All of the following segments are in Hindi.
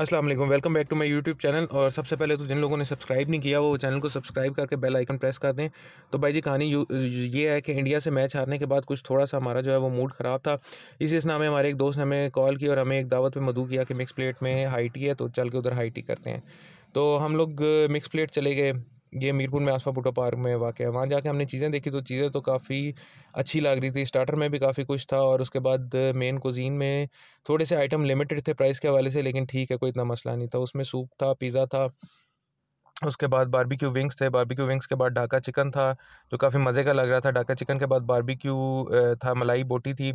Aslam welcome back to my YouTube channel और सबसे पहले तो जिन लोगों ने सब्सक्राइब नहीं किया वो चैनल को सब्सक्राइब करके बेल आइकन प्रेस कर दें तो भाई जी कहानी ये है कि इंडिया से मैच हारने के बाद कुछ थोड़ा सा हमारा जो है वो मूड ख़राब था इसी इस हमें हमारे एक दोस्त ने हमें कॉल की और हमें एक दावत पर मधु किया कि मिक्स प्लेट में हाई टी है तो चल के उधर हाई टी करते हैं तो हम लोग मिक्स प्लेट चले गए ये मीरपुर में आसफा बुटा पार्क में वाक़ है वहाँ जाके हमने चीज़ें देखी तो चीज़ें तो काफ़ी अच्छी लग रही थी स्टार्टर में भी काफ़ी कुछ था और उसके बाद मेन कुजीन में थोड़े से आइटम लिमिटेड थे प्राइस के हवाले से लेकिन ठीक है कोई इतना मसला नहीं था उसमें सूप था पिज़्ज़ा था उसके बाद बारबेक्यू विंग्स थे बारबेक्यू विंग्स के बाद ढाका चिकन था जो काफ़ी मज़े का लग रहा था ढाका चिकन के बाद बारबेक्यू था मलाई बोटी थी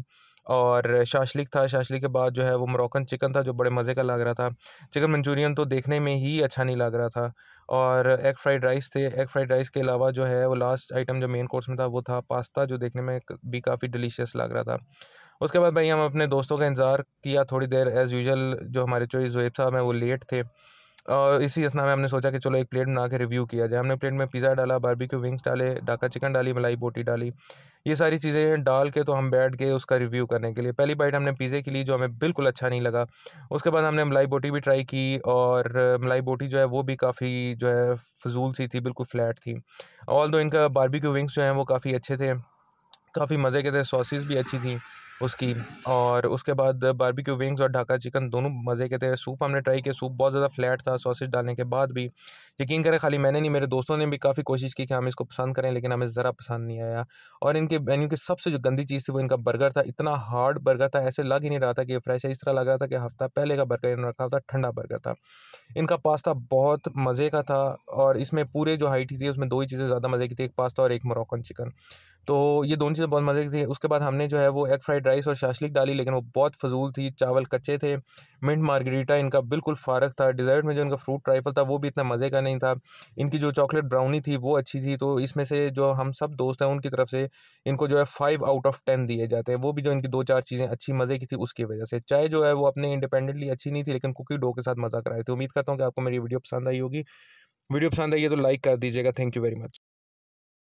और शाशलिक था शाशलिक के बाद जो है वो मोरकन चिकन था जो बड़े मज़े का लग रहा था चिकन मंचूरियन तो देखने में ही अच्छा नहीं लग रहा था और एग फ्राइड राइस थे एग फ्राइड राइस के अलावा जो है वो लास्ट आइटम जो मेन कोर्स में था वो था पास्ता जो देखने में भी काफ़ी डिलीशियस लग रहा था उसके बाद भाई हम अपने दोस्तों का इंतज़ार किया थोड़ी देर एज़ यूजल जो हमारे चोई जुएब साहब हैं वो लेट थे और इसी असना में हमने सोचा कि चलो एक प्लेट बना के रिव्यू किया जाए हमने प्लेट में पिज़्ज़ा डाला बारबेक्यू विंग्स डाले डाका चिकन डाली मलाई बोटी डाली ये सारी चीज़ें डाल के तो हम बैठ गए उसका रिव्यू करने के लिए पहली बाइट हमने पिज़्ज़े की ली जो हमें बिल्कुल अच्छा नहीं लगा उसके बाद हमने मलाई बोटी भी ट्राई की और मलाई बोटी जो है वो भी काफ़ी जो है फजूल सी थी बिल्कुल फ्लैट थी ऑल दो इनका बारबेक्यू विंग्स जो हैं वो काफ़ी अच्छे थे काफ़ी मज़े के थे सॉसेस भी अच्छी थी उसकी और उसके बाद बारबेक्यू विंग्स और ढाका चिकन दोनों मज़े के थे सूप हमने ट्राई किया सूप बहुत ज़्यादा फ्लैट था सॉसेज डालने के बाद भी यकीन करें खाली मैंने नहीं मेरे दोस्तों ने भी काफ़ी कोशिश की कि हम इसको पसंद करें लेकिन हमें ज़रा पसंद नहीं आया और इनके मेन्यू की सबसे जो गंदी चीज़ थी वो इनका बर्गर था इतना हार्ड बर्गर था ऐसे लग ही नहीं रहा था कि फ्रेश है इस तरह लग रहा था कि हफ्ता पहले का बर्गर इन्होंने रखा था ठंडा बर्गर था इनका पास्ता बहुत मज़े का था और इसमें पूरे जो हाइट थी उसमें दो ही चीज़ें ज़्यादा मज़े की थी एक पास्ता और एक मोरक्कन चिकन तो ये दोनों चीज़ें बहुत मज़े की थी उसके बाद हमने जो है वो एग फ्राइड राइस और शाशलिक डाली लेकिन वो बहुत फजूल थी चावल कच्चे थे मिंट मार्गरीटा इनका बिल्कुल फारक था डिज़र्ट में जो इनका फ्रूट ट्राइफल था वो भी इतना मज़े का नहीं था इनकी जो चॉकलेट ब्राउनी थी वो अच्छी थी तो इसमें से जो हम सब दोस्त हैं उनकी तरफ से इनको जो है फाइव आउट ऑफ टेन दिए जाते हैं वो भी जो इनकी दो चार चीज़ें अच्छी मज़े की थी उसकी वजह से चाय जो है वो अपने इंडिपेंडेंटली अच्छी नहीं थी लेकिन कुकी डो के साथ मज़ा कराए थे उम्मीद करता हूँ कि आपको मेरी वीडियो पसंद आई होगी वीडियो पसंद आई है तो लाइक कर दीजिएगा थैंक यू वेरी मच